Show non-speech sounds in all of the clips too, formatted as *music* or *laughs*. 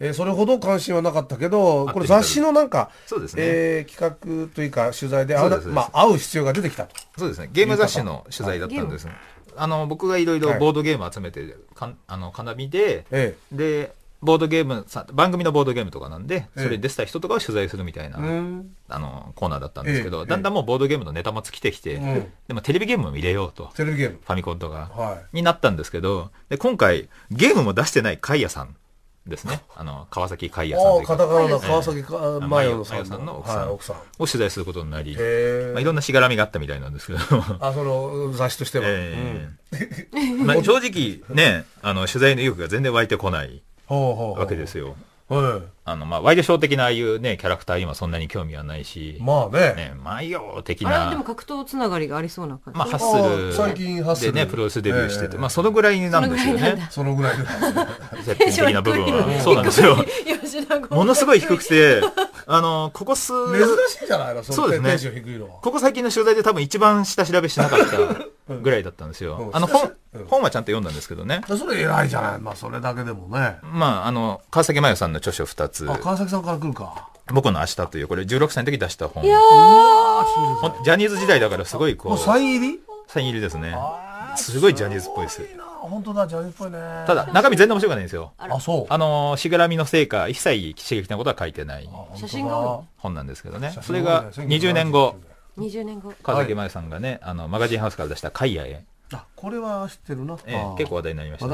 えー、それほど関心はなかったけど、これ雑誌のなんか、そうですね、えー、企画というか取材で会うまあ、会う必要が出てきたと。そうですね。ゲーム雑誌の取材だったんです、ね、あの、僕がいろいろボードゲーム集めて、る、い、かあの、かなで、ええ、で、ボードゲームさ、番組のボードゲームとかなんで、それ出した人とかを取材するみたいな、えー、あの、コーナーだったんですけど、えだんだんもうボードゲームのネタも尽きてきて、でもテレビゲームも入れようと。テレビゲームファミコンとか、はい、になったんですけど、で、今回、ゲームも出してないカイヤさん。ですね。あの、川崎海也さんという方。カの川崎さんの奥さん,、を取材することになり、まあ、いろんなしがらみがあったみたいなんですけど。あ、その、雑誌としては。まあ、正直、ね、あの、取材の意欲が全然湧いてこないわけですよ。はい。あの、まあ、ワイドショー的なああいうね、キャラクターにはそんなに興味はないし。まあね。ね、マイヨー的な。あれでも格闘つながりがありそうな感じ。まあ、ハッスル。最近ハッスル。でね、プロレスデビューしてて。まあ、そのぐらいなんですよね。そのぐらい絶品的な部分は。*laughs* そうなんですよ。ものすごい低くて、*laughs* あの、ここ数。珍しいじゃないのそうですね。ここ最近の取材で多分一番下調べしてなかったぐらいだったんですよ。あの、本はちゃんと読んだんですけどね。それ偉いじゃない。まあ、それだけでもね。まあ、あの、川崎麻世さんの著書2つ。川崎さんから来るか。僕の明日という、これ16歳の時出した本。いやジャニーズ時代だからすごいこう。サイン入りサイン入りですね。すごいジャニーズっぽいです。本当だ、ジャニーズっぽいね。ただ、中身全然面白くないんですよ。あ、そう。あの、しがらみの成果、一切刺激なことは書いてない写真が本なんですけどね。それが20年後。20年後。川崎麻世さんがね、あの、マガジンハウスから出した海野へ。あこれは知ってるな、え結構話題になりましたね、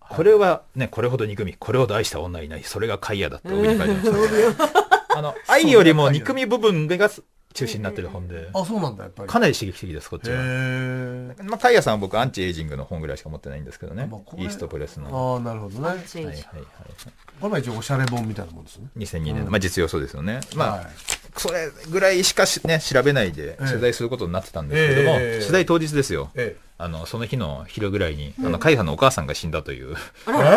はい、これはねこれほど憎みこれほど愛した女いないそれがイ也だって帯に書いてました、ね、あの愛よりも憎み部分が中心になってる本で、あそうなんだやっぱりかなり刺激的ですこっちはまあカイヤさんは僕アンチエイジングの本ぐらいしか持ってないんですけどね、まあ、イーストプレスのああなるほどねはいはいはいこれは一応おしゃれ本みたいなもんですね2002年の、うん、まあ実用そうですよねまあ、はいそれぐらいしかね、調べないで取材することになってたんですけども、取材当日ですよ。あの、その日の昼ぐらいに、あの、海んのお母さんが死んだという、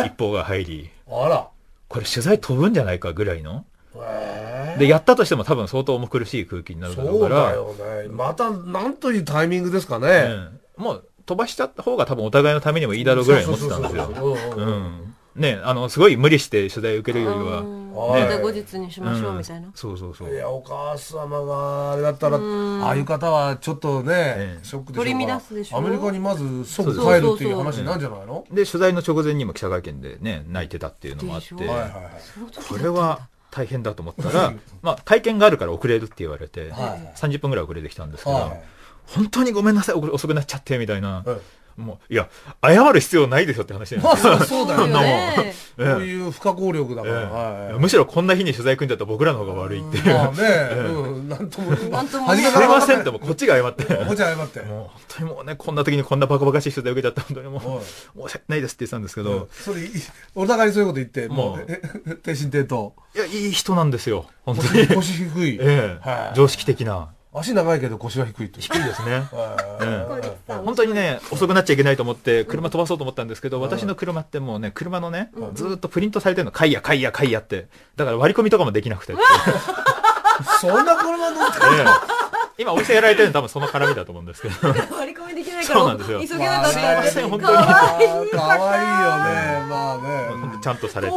一報が入り、あら。これ取材飛ぶんじゃないかぐらいの。で、やったとしても多分相当重苦しい空気になるだろうから。そうだよね。また、なんというタイミングですかね。うん、もう、飛ばしちゃった方が多分お互いのためにもいいだろうぐらい思ってたんですよ。うん。ね、あの、すごい無理して取材受けるよりは。また後日にしましょうみたいな、そうそうそういやお母様があれだったらああいう方はちょっとね、ショックで取り乱すでしょアメリカにまず即帰るっていう話なんじゃないので取材の直前にも記者会見でね泣いてたっていうのもあってこれは大変だと思ったら、まあ、会見があるから遅れるって言われて、はい、30分ぐらい遅れてきたんですけど、本当にごめんなさい遅くなっちゃってみたいな、もういや謝る必要ないでしょって話まあ、そうだよね。こういう不可抗力だから、むしろこんな日に取材組んじゃった僕らの方が悪いっていう。まあね、うん、なんとも。なんとも。すいませんってもこっちが謝って。こっち謝って。もう本当にもうねこんな時にこんなバカバカしい取材受けちゃった本当にもう申し訳ないですって言ってたんですけど。それお互いそういうこと言ってもう天心天と。いやいい人なんですよ本当に。腰低い。常識的な。足長いけど腰は低い低いですね、*laughs* 本当にね遅くなっちゃいけないと思って車飛ばそうと思ったんですけど、私の車ってもうね車のね、ずっとプリントされてるの「かいやかいやかいや」ってだから割り込みとかもできなくて *laughs* そんな車乗ってるの、*laughs* 今お店やられてるの多分その絡みだと思うんですけど割り込みできないからそうなんですよ急げなかったすいません本当にかわいいよねまあねちゃんとされた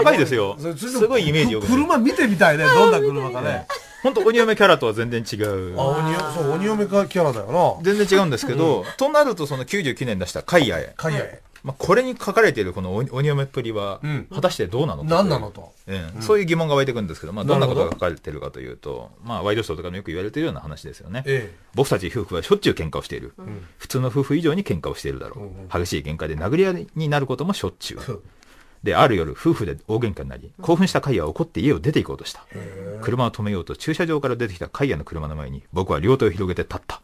高いですよすごいイメージよ車見てみたいねどんな車かね本当鬼嫁キャラとは全然違う。あ、鬼嫁、そう、鬼嫁キャラだよな。全然違うんですけど、となるとその99年出したかいへ。海へ。まあ、これに書かれているこの鬼嫁っぷりは、果たしてどうなのか、何なのと、うん、そういう疑問が湧いてくるんですけど、まあ、どんなことが書かれているかというと、まあ、ワイドショーとかもよく言われているような話ですよね、ええ、僕たち夫婦はしょっちゅう喧嘩をしている、うん、普通の夫婦以上に喧嘩をしているだろう、うんうん、激しい喧嘩で殴り合いになることもしょっちゅうで、ある夜、夫婦で大喧嘩になり、興奮したカイアは怒って家を出て行こうとした。車を止めようと、駐車場から出てきたカイアの車の前に、僕は両手を広げて立った。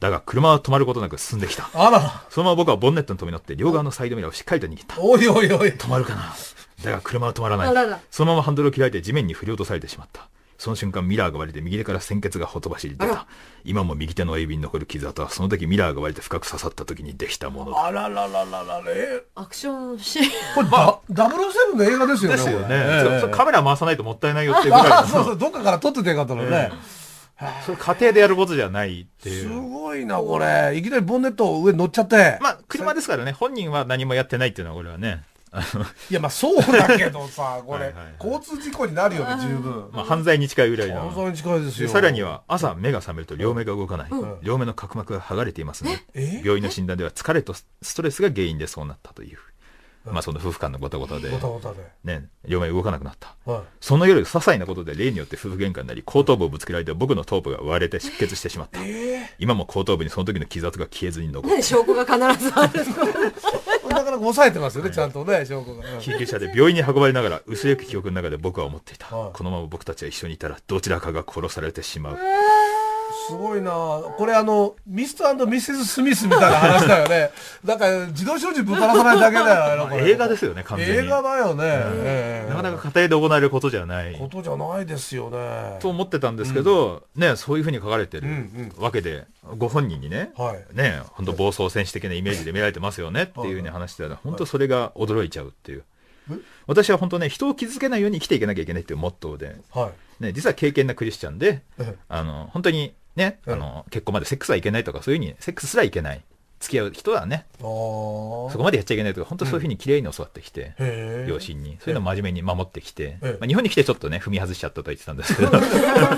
だが、車は止まることなく進んできた。あらそのまま僕はボンネットに飛び乗って、両側のサイドミラーをしっかりと握った。おいおいおい。止まるかなだが、車は止まらない。ららそのままハンドルを切られて地面に振り落とされてしまった。その瞬間ミラーが割れて右手から鮮血がほとばしり出た。今も右手の親指に残る傷跡はその時ミラーが割れて深く刺さった時にできたものあらららららえアクションシーン。これ、ダブルセブンの映画ですよね。すよね。えー、カメラ回さないともったいないよっていうぐらい。そうそう、どっかから撮っててよかったのね。えーそれ家庭でやることじゃないっていう。すごいな、これ。いきなりボンネット上乗っちゃって。まあ、車ですからね、本人は何もやってないっていうのは、これはね。いやまあそうだけどさこれ、*laughs* はいはいはい、交通事故になるよね十分、まあ、犯罪に近いぐらいな犯罪に近いですよさらには朝目が覚めると両目が動かない、うん、両目の角膜が剥がれていますね、病院の診断では疲れとストレスが原因でそうなったというまあ、その夫婦間のごたごたで、ね、両目動かなくなった、はい、その夜些細なことで例によって夫婦喧嘩になり後頭部をぶつけられて僕の頭部が割れて出血してしまった、えー、今も後頭部にその時の傷跡が消えずに残って証拠が必ずある *laughs* これなかなか抑えてますよね、ちゃんとね、証拠が。救急車で病院に運ばれながら、薄れく記憶の中で僕は思っていた。このまま僕たちが一緒にいたら、どちらかが殺されてしまう。すごいなこれあの、ミスターミセス・スミスみたいな話だよね。*laughs* だから、自動小銃ぶたらさないだけだよ、ね、映画ですよね、完全に。映画だよね。なかなか家庭で行われることじゃない。ことじゃないですよね。と思ってたんですけど、うん、ね、そういうふうに書かれてるわけで、うんうん、ご本人にね、はい、ね、本当暴走戦士的なイメージで見られてますよねっていうふうに話してたら、本当それが驚いちゃうっていう。私は本当ね、人を傷つけないように生きていかなきゃいけないっていうモットーで、はい、ね、実は敬験なクリスチャンで、あの本当にね、あの、結婚までセックスはいけないとか、そういうふうに、セックスすらいけない。付き合う人はね、そこまでやっちゃいけないとか、本当そういうふうに綺麗に教わってきて、うん、両親に、そういうのを真面目に守ってきて、まあ、日本に来てちょっとね、踏み外しちゃったと言ってたんですけど、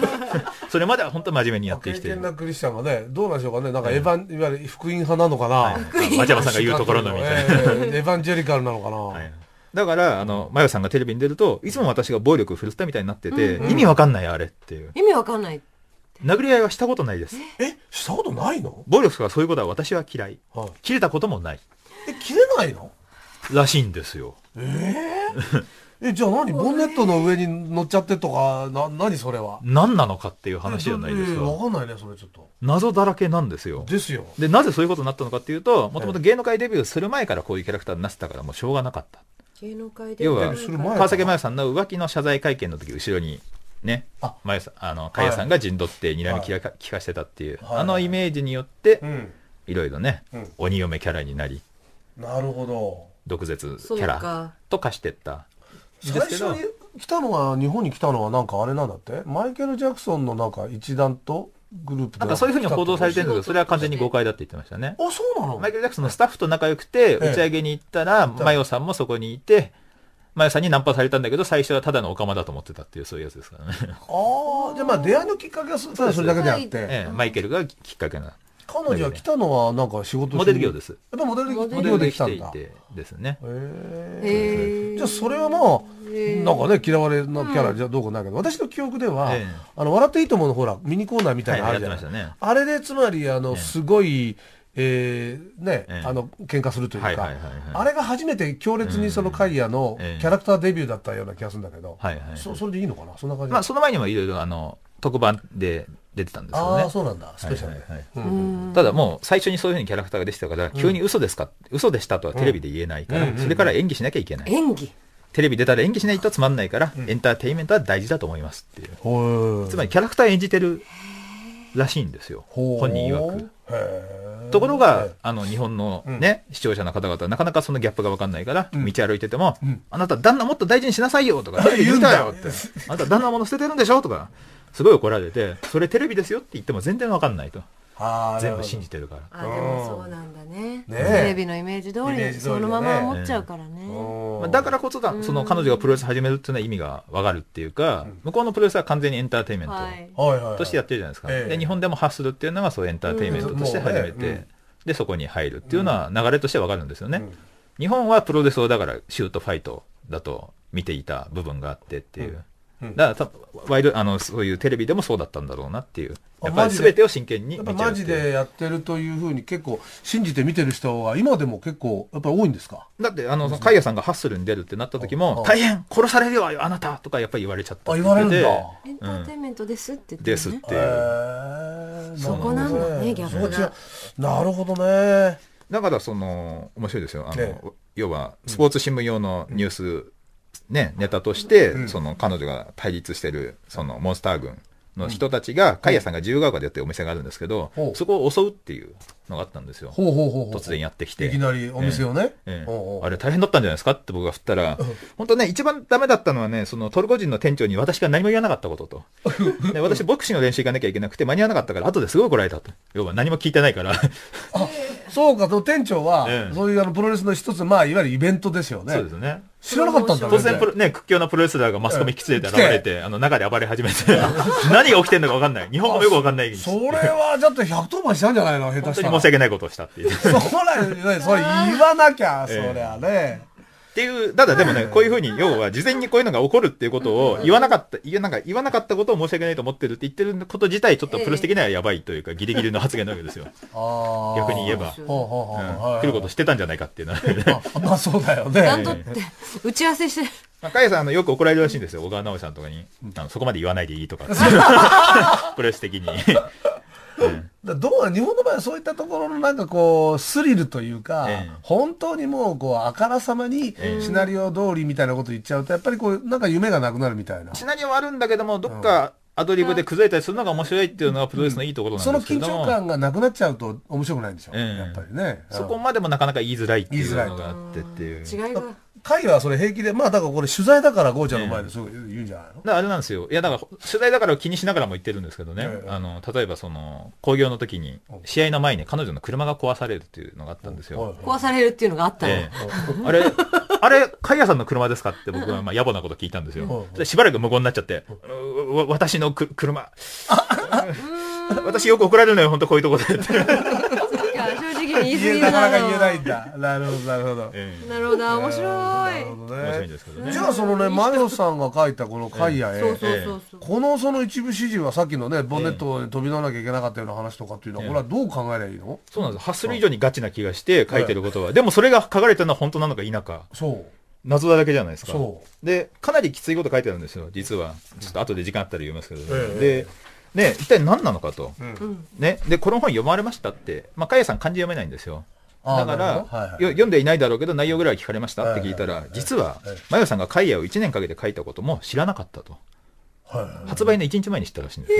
*laughs* それまでは本当真面目にやってきて。経験なクリスチャンがね、どうなんでしょうかね、なんかエヴァン、うん、いわゆる福音派なのかな、はい、マチャさんが言うところのみたいな、えー。エヴァンジェリカルなのかな。はいだから、あの、マヨさんがテレビに出ると、いつも私が暴力を振るったみたいになってて、うんうん、意味わかんないあれっていう。意味わかんない。殴り合いはしたことないですえしたことないの暴力とかそういうことは私は嫌い、はい、切れたこともないえ切れないのらしいんですよえー、えじゃあ何 *laughs* ボンネットの上に乗っちゃってとかな何それは何なのかっていう話じゃないですか、えー、分かんないねそれちょっと謎だらけなんですよですよでなぜそういうことになったのかっていうともともと芸能界デビューする前からこういうキャラクターになってたからもうしょうがなかった芸能界デビューす要は川崎麻世さんの浮気の謝罪会見の時後ろにね、まゆさあの、かやさんが陣取って睨みらか,、聞かしてたっていう、あのイメージによって、いろいろね、鬼嫁キャラになり、なるほど。毒舌キャラと化してった。最初に来たのは、日本に来たのはなんかあれなんだってマイケル・ジャクソンのなんか一団と、グループなんかそういうふうに報道されてるんだけど、それは完全に誤解だって言ってましたね。あ、そうなのマイケル・ジャクソンのスタッフと仲良くて、打ち上げに行ったら、マヨさんもそこにいて、さんにナンパされたんだけど、最初はただのオカマだと思ってたっていう、そういうやつですからね。ああ、じゃあまあ出会いのきっかけはただそれだけであって。ええ、マイケルがきっかけな。彼女は来たのはなんか仕事モデル業です。やっぱモデル業で来たんだ。ててですね。ええ。じゃあそれはまあ、なんかね、嫌われのキャラじゃどうかないけど、私の記憶では、あの、笑っていいと思うのほら、ミニコーナーみたいなのあるじゃないですか。あれでつまり、あの、すごい、えーね、えあの喧嘩するというか、あれが初めて強烈にそのカイヤのキャラクターデビューだったような気がするんだけど、そそれでいいのかな、そんな感じ、まあ、その前にもいろいろ特番で出てたんですよね。あそうなんだ、スペシャルで。ただもう最初にそういうふうにキャラクターが出てたから、急に嘘ですか、うん、嘘でしたとはテレビで言えないから、それから演技しなきゃいけない。演技テレビ出たら演技しないとつまんないから、エンターテインメントは大事だと思いますっていう。つまりキャラクター演じてるらしいんですよ、本人曰く。ところが、あの、日本のね、視聴者の方々はなかなかそのギャップがわかんないから、道歩いてても、あなた旦那もっと大事にしなさいよとか、*laughs* 言うたよって、*laughs* あなた旦那もの捨ててるんでしょとか、すごい怒られて、それテレビですよって言っても全然わかんないと。全部信じてるからあでもそうなんだねテレビのイメージ通りにそのまま思っちゃうからねだからこそだ、その彼女がプロレス始めるっていうのは意味がわかるっていうか、向こうのプロレスは完全にエンターテインメントとしてやってるじゃないですか、で日本でも発するっていうのがそうエンターテインメントとして始めて、でそこに入るっていうのは流れとしてわかるんですよね、日本はプロレスをだからシュートファイトだと見ていた部分があってっていう、だからワイドあのそういうテレビでもそうだったんだろうなっていうやっぱり全てを真剣にやっぱマジでやってるというふうに結構信じて見てる人は今でも結構やっぱり多いんですかだってあのカイさんがハッスルに出るってなった時も「大変殺されるわよあなた」とかやっぱり言われちゃったって言われエンターテインメントですって言って、ですってそこなんだね逆になるほどねだからその面白いですよあの、要はスポーツ新聞用のニュース、ね、ネタとして、うん、その彼女が対立してる、そのモンスター軍の人たちが、うん、カイヤさんが自由が丘でやってるお店があるんですけど、そこを襲うっていう。のがあったんですよ。突然やってきて。いきなりお店をね。あれ大変だったんじゃないですかって僕が振ったら、本当ね、一番ダメだったのはね、そのトルコ人の店長に私が何も言わなかったことと。*laughs* 私ボクシングの練習行かなきゃいけなくて間に合わなかったから、後ですごい怒られたと。要は何も聞いてないから。あ、そうか、と店長は、そういうあのプロレスの一つ、まあ、いわゆるイベントですよね。そうですね。知らなかったんだ、ね、突然プロ、ね、屈強なプロレスラーがマスコミ引き連れて現れて、あの、中で暴れ始めて、*laughs* 何が起きてんのか分かんない。日本語もよく分かんない。それは、ちょっと110番したんじゃないの下手したら。申し訳ないことをしたっていう。そうなんですね。それ言わなきゃ、*laughs* そりゃね。っていう、ただでもね、こういうふうに、要は事前にこういうのが起こるっていうことを言わなかった、いや、なんか言わなかったことを申し訳ないと思ってるって言ってること自体、ちょっとプロス的にはやばいというか、ギリギリの発言なわけですよ。逆に言えば、来ることしてたんじゃないかっていうのは。まあそうだよね。ちゃんとって、打ち合わせして。まあ、かやさん、よく怒られるらしいんですよ。小川直さんとかに。そこまで言わないでいいとか。*laughs* プロス的に。*laughs* だどう日本の場合はそういったところのなんかこうスリルというか、ええ、本当にもうこうあからさまにシナリオ通りみたいなこと言っちゃうとやっぱりこうなんか夢がなくなるみたいな、シナリオはあるんだけどもどっかアドリブで崩れたりするのが面白いっていうのはプロレスのいいところなんですけど、うん、その緊張感がなくなっちゃうと面白くないんでしょう、えー、やっぱりね、そこまでもなかなか言いづらいっていうのがあってっていう違いが会はそれ平気で、まあだからこれ取材だからゴーちゃんの前でそう言うんじゃないの、えー、だあれなんですよ。いやだから取材だから気にしながらも言ってるんですけどね、えー、あの、例えばその、興行の時に、試合の前に彼女の車が壊されるっていうのがあったんですよ。壊されるっていうのがあったの、えー、あれ、あれ、カイヤさんの車ですかって僕はまあ野暮なこと聞いたんですよ。しばらく無言になっちゃって、私のく車。*laughs* *laughs* 私よく怒られるのよ、本当こういうとこで。言い過ぎなかなか言えないんだなるほどなるほど、えなるほど面白い、ね、面白いんですけどねじゃあそのねマヨさんが書いたこの海野へこのその一部指示はさっきのねボンネットに飛び乗らなきゃいけなかったような話とかっていうのはこれはどう考えればいいのそうなんです発する以上にガチな気がして書いてることはでもそれが書かれてるのは本当なのか否かそう謎だらけじゃないですか。で、かなりきついこと書いてあるんですよ、実は。ちょっと後で時間あったら言いますけど、ねえー、で、で一体何なのかと、ね、でこの本読まれましたって、まあ、かやさん漢字読めないんですよ。だから、はいはい、読んでいないだろうけど内容ぐらい聞かれましたって聞いたら、はいはいはい、実は、まよさんが海野を1年かけて書いたことも知らなかったと。はいはいはい、発売の1日前に知ったらしいんですよ。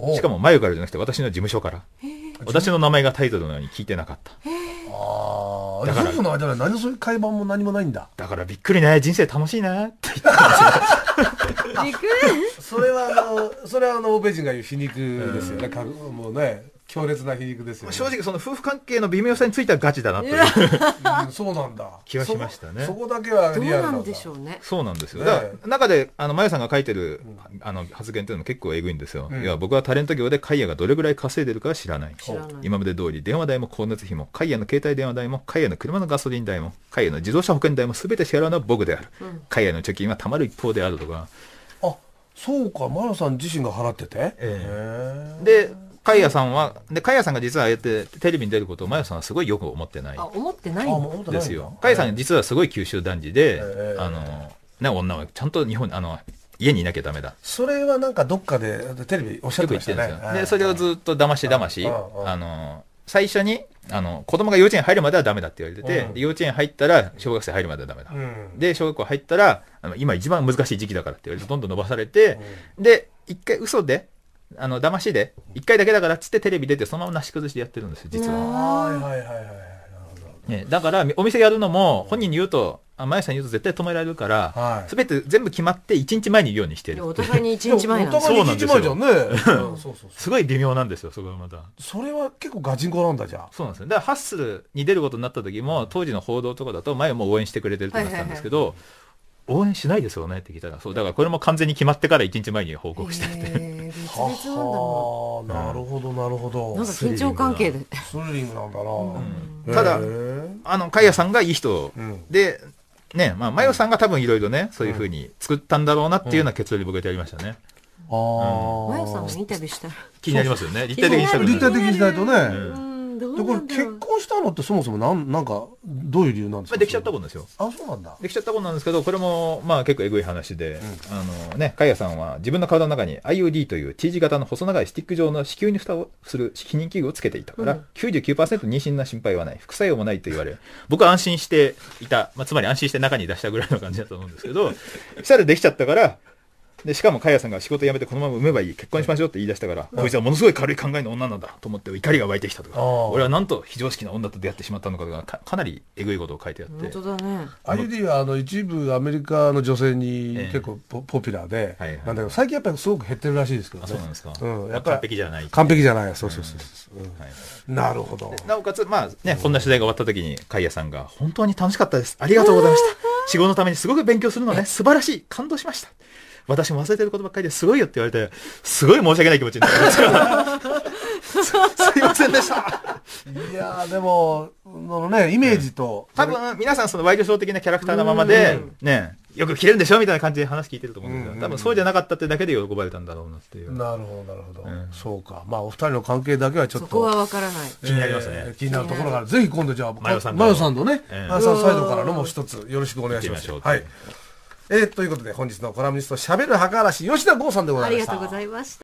えー、しかも、まゆからじゃなくて、私の事務所から、えー。私の名前がタイトルのように聞いてなかった。えー、ああ、だから夫婦の間は何そういう会話も何もないんだ。だからびっくりね、人生楽しいねって言ってました。それはあのそれはあの欧米人が言う皮肉ですよね、うん、もうね強烈な皮肉ですよ、ね、正直その夫婦関係の微妙さについてはガチだなという、うん、そうなんだ気がしましたねそこだけはリアルなんでしょうねそうなんですよ、ね、中であのまやさんが書いてる、あの発言というのも結構えぐいんですよ、うん、いや僕はタレント業でカイヤがどれぐらい稼いでるかは知らない今まで通り電話代も光熱費もカイヤの携帯電話代もカイヤの車のガソリン代もカイヤの自動車保険代も全て支払うのは僕である、うん、カイヤの貯金はたまる一方であるとかそうかマナさん自身が払ってて、えでカイヤさんはでカイヤさんが実はやってテレビに出ることをマヤさんはすごいよく思ってないあ思ってないんですよカイヤさん実はすごい九州男児で、えあのね女はちゃんと日本あの家にいなきゃダメだそれはなんかどっかでテレビおっしゃってましたねでそれをずっと騙し騙しあの最初にあの子供が幼稚園入るまではダメだって言われてて、うん、幼稚園入ったら小学生入るまではダメだ、うん、で小学校入ったらあの今一番難しい時期だからって言われてどんどん伸ばされて、うん、で一回嘘であの騙しで一回だけだからっつってテレビ出てそのままなし崩しでやってるんですよ実は。はいはいはいはいね、だからお店やるのも本人に言うとマさん言うと絶対止められるから、す、べ、て全部決まって1日前に言うようにしてるて。お互いに1日前なんですよ。お互いに1日前じゃんね。すごい微妙なんですよ、そこがまた。それは結構ガチンコなんだじゃん。そうなんですね。だからハッスルに出ることになった時も、当時の報道とかだと、前も応援してくれてるってなってたんですけど、応援しないですよねって聞いたら、そう、だからこれも完全に決まってから1日前に報告してって。えー、ははなるほど、なるほど。なんか緊張関係で。スリリングなんだな。うん、ただ、あの、かやさんがいい人で、うんね、まあ、マヨさんが多分いろいろね、そういうふうに作ったんだろうなっていうような結論に僕はやりましたね。ああ。マヨさんもインタビューしたら。気になりますよね。立体的にしたら。立体的にしないとね。どうなんだろう結婚したのってそもそもなんなんかどういう理由なんですか、まあ、できちゃったことですよあそうなんだできちゃったことなんですけどこれもまあ結構えぐい話で、うん、あのねかやさんは自分の体の中に IOD という T 字型の細長いスティック状の子宮に蓋をする避妊器具をつけていたから、うん、99%妊娠な心配はない副作用もないと言われ僕は安心していた、まあ、つまり安心して中に出したぐらいの感じだと思うんですけど *laughs* したらできちゃったからでしかも、かやさんが仕事辞めてこのまま産めばいい、結婚しましょうって言い出したから、こいつはものすごい軽い考えの女なんだと思って怒りが湧いてきたとか、俺はなんと非常識な女と出会ってしまったのかとか、かなりえぐいことを書いてあって。本当だね。アユディはあの一部アメリカの女性に結構ポ,、ポピュラーで、なんだけど、最近やっぱりすごく減ってるらしいですけどね。そうなんですか。うん、やっぱ完璧じゃない。完璧じゃない。そうそうそう。なるほど。なおかつ、まあね、こんな取材が終わった時に、かやさんが、本当に楽しかったです。ありがとうございました。仕事のためにすごく勉強するのね、素晴らしい。感動しました。私も忘れてることばっかりですごいよって言われて、すごい申し訳ない気持ちになりました。*laughs* すいませんでした。いやでも、のね、イメージと。多分、皆さんそのワイドショー的なキャラクターのままで、ね、よく着れるんでしょみたいな感じで話聞いてると思うんですけど、多分そうじゃなかったってだけで喜ばれたんだろうなっていう。なるほど、なるほど。そうか。まあ、お二人の関係だけはちょっと。そこはわからない。気になりますね。気になるところから、ぜひ今度じゃあ、マヨさんとね、マヨさんサイドからのも一つよろしくお願いします。はい。えー、ということで本日のコラムニストしゃべる墓嵐吉田剛さんでございました。ありがとうございました。